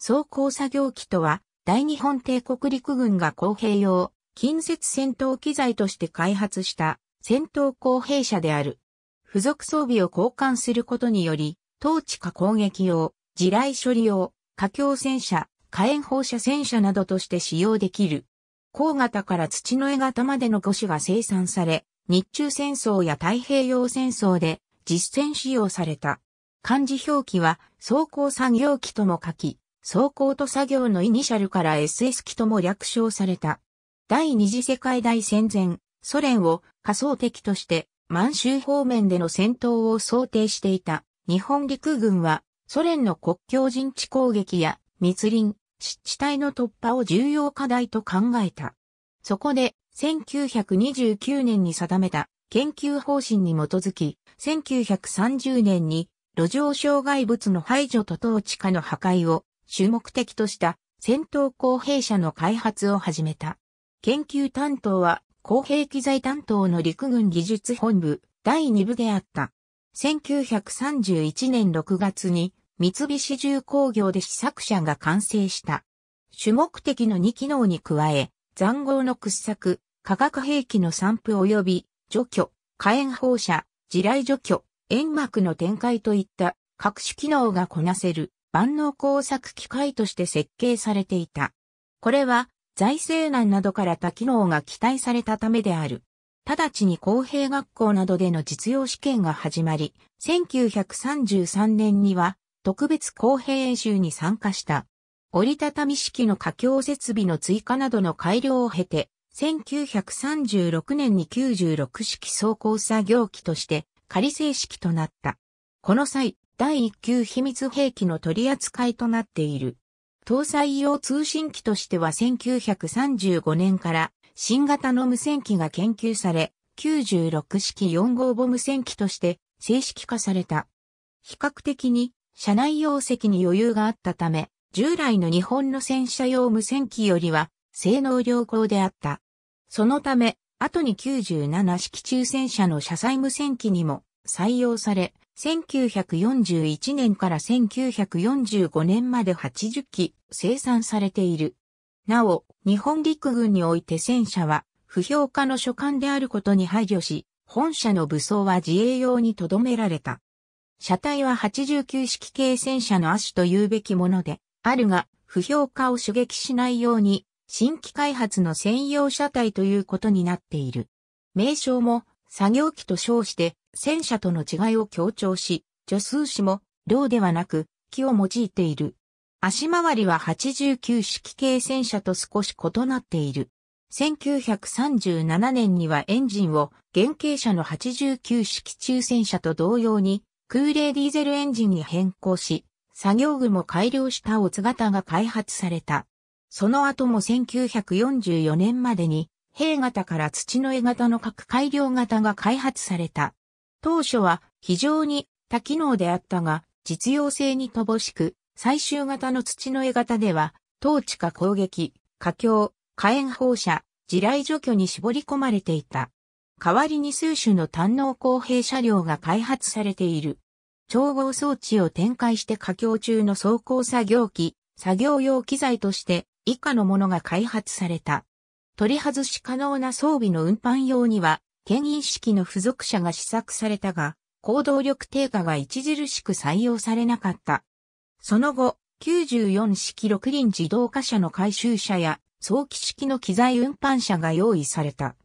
装甲作業機とは、大日本帝国陸軍が公平用、近接戦闘機材として開発した戦闘公平車である。付属装備を交換することにより、統治下攻撃用、地雷処理用、火境戦車、火炎放射戦車などとして使用できる。甲型から土の絵型までの5種が生産され、日中戦争や太平洋戦争で実戦使用された。漢字表記は装甲産業機とも書き、走行と作業のイニシャルから SS 機とも略称された。第二次世界大戦前、ソ連を仮想敵として満州方面での戦闘を想定していた日本陸軍はソ連の国境陣地攻撃や密林、湿地帯の突破を重要課題と考えた。そこで1929年に定めた研究方針に基づき、1930年に路上障害物の排除と統治下の破壊を主目的とした戦闘公兵車の開発を始めた。研究担当は公兵機材担当の陸軍技術本部第2部であった。1931年6月に三菱重工業で試作車が完成した。主目的の2機能に加え、残壕の掘削、化学兵器の散布及び除去、火炎放射、地雷除去、煙幕の展開といった各種機能がこなせる万能工作機械として設計されていた。これは財政難などから多機能が期待されたためである。直ちに公平学校などでの実用試験が始まり、1933年には特別公平演習に参加した。折りたたみ式の架橋設備の追加などの改良を経て、1936年に96式走行作業機として仮正式となった。この際、第1級秘密兵器の取り扱いとなっている。搭載用通信機としては1935年から新型の無線機が研究され、96式4号母無線機として正式化された。比較的に車内容積に余裕があったため、従来の日本の戦車用無線機よりは性能良好であった。そのため、後に97式中戦車の車載無線機にも採用され、1941年から1945年まで80機生産されている。なお、日本陸軍において戦車は不評価の所管であることに配慮し、本社の武装は自衛用に留められた。車体は89式系戦車の亜種と言うべきもので、あるが、不評価を刺激しないように、新規開発の専用車体ということになっている。名称も作業機と称して戦車との違いを強調し、助数詞も量ではなく機を用いている。足回りは89式系戦車と少し異なっている。1937年にはエンジンを原型車の89式中戦車と同様に空冷ディーゼルエンジンに変更し、作業具も改良したオツ型が開発された。その後も1944年までに兵型から土の絵型の各改良型が開発された。当初は非常に多機能であったが、実用性に乏しく、最終型の土の絵型では、統治下攻撃、火境、火炎放射、地雷除去に絞り込まれていた。代わりに数種の単能公平車両が開発されている。調合装置を展開して火境中の走行作業機、作業用機材として以下のものが開発された。取り外し可能な装備の運搬用には、牽引式の付属車が試作されたが、行動力低下が著しく採用されなかった。その後、94式6輪自動化車の回収車や、早期式の機材運搬車が用意された。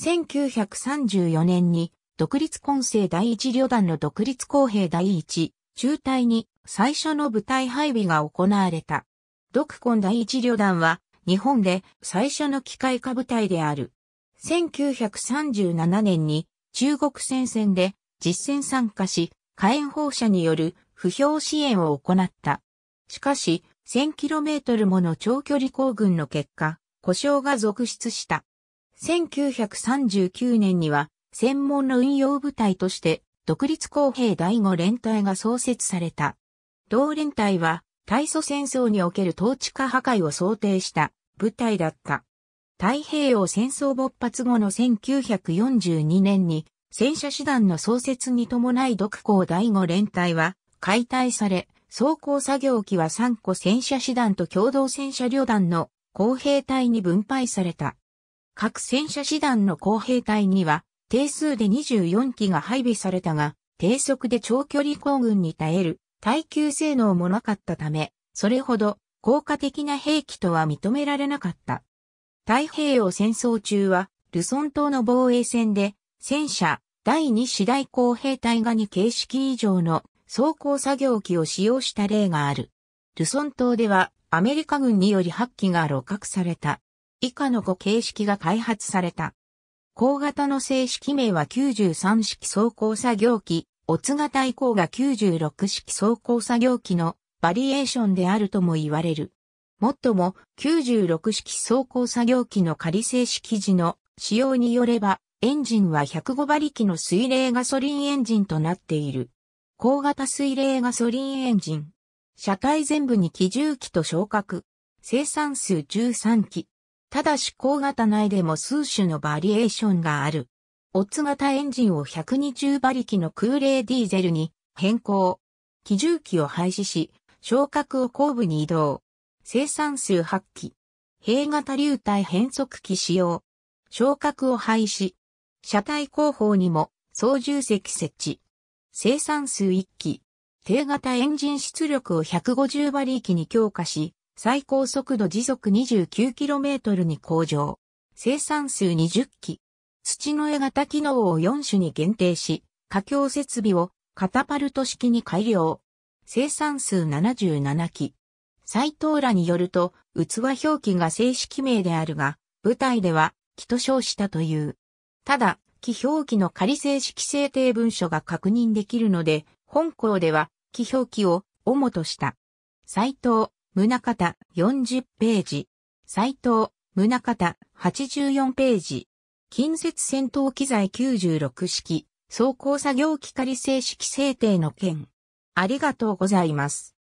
1934年に、独立混成第一旅団の独立公平第一、中隊に最初の部隊配備が行われた。独根第一旅団は日本で最初の機械化部隊である。1937年に中国戦線で実戦参加し、火炎放射による不評支援を行った。しかし、1000km もの長距離行軍の結果、故障が続出した。1939年には、専門の運用部隊として、独立公兵第5連隊が創設された。同連隊は、大祖戦争における統治下破壊を想定した部隊だった。太平洋戦争勃発後の1942年に戦車師団の創設に伴い独行第5連隊は解体され、装甲作業機は3個戦車師団と共同戦車旅団の工兵隊に分配された。各戦車師団の工兵隊には定数で24機が配備されたが、低速で長距離行軍に耐える耐久性能もなかったため、それほど効果的な兵器とは認められなかった。太平洋戦争中は、ルソン島の防衛戦で、戦車、第2次大工兵隊が2形式以上の装甲作業機を使用した例がある。ルソン島では、アメリカ軍により8機が露獲された。以下の5形式が開発された。高型の正式名は93式装甲作業機、オツ型以降が96式装甲作業機のバリエーションであるとも言われる。もっとも、96式走行作業機の仮性式時の使用によれば、エンジンは105馬力の水冷ガソリンエンジンとなっている。高型水冷ガソリンエンジン。車体全部に機重機と昇格。生産数13機。ただし高型内でも数種のバリエーションがある。オッツ型エンジンを120馬力の空冷ディーゼルに変更。機重機を廃止し、昇格を後部に移動。生産数8機。平型流体変速機使用。昇格を廃止。車体後方にも操縦席設置。生産数1機。低型エンジン出力を150馬力に強化し、最高速度時速 29km に向上。生産数20機。土の絵型機能を4種に限定し、架橋設備をカタパルト式に改良。生産数77機。斎藤らによると、器表記が正式名であるが、舞台では、木と称したという。ただ、木表記の仮正式制定文書が確認できるので、本校では、木表記を、主とした。斎藤、宗方、40ページ。斎藤、宗方、84ページ。近接戦闘機材96式、走行作業機仮正式制定の件。ありがとうございます。